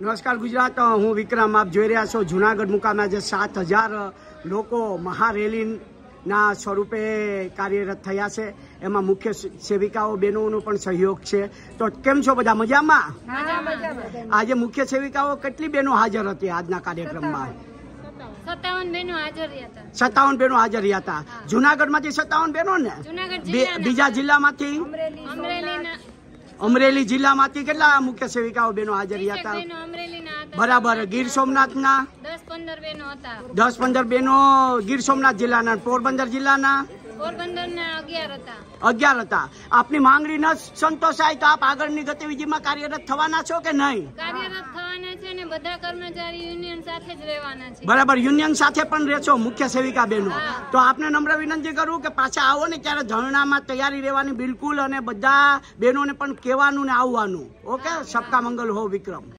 નમસ્કાર ગુજરાત હું વિક્રમ આપ જોઈ રહ્યા છો જુનાગઢ મુકામે આજે સાત હજાર લોકો મહારેલીના સ્વરૂપે કાર્યરત થયા છે એમાં મુખ્ય સેવિકાઓ બહેનોનો પણ સહયોગ છે તો કેમ છો બધા મજામાં આજે મુખ્ય સેવિકાઓ કેટલી બહેનો હાજર હતી આજના કાર્યક્રમમાં સત્તાવન બહેનો હાજર રહ્યા હતા જુનાગઢ માંથી સત્તાવન બહેનો ને બીજા જિલ્લામાંથી અમરેલી જિલ્લામાંથી કેટલા મુખ્ય સેવિકાઓ બેનો હાજર હતા બરાબર ગીર સોમનાથના દસ પંદર બેનો ગીર સોમનાથ જિલ્લાના પોરબંદર જિલ્લાના અગિયાર હતા આપની માંગણી ન સંતોષાય તો આપ આગળની ગતિવિધિમાં કાર્યરત થવાના છો કે નહીં બરાબર યુનિયન સાથે પણ રહેશો મુખ્ય સેવિકા બેનો તો આપને નમ્ર વિનંતી કરું કે પાછા આવો ને ત્યારે ધરણામાં તૈયારી રહેવાની બિલકુલ અને બધા બહેનોને પણ કહેવાનું ને આવવાનું ઓકે સબકા મંગલ હો વિક્રમ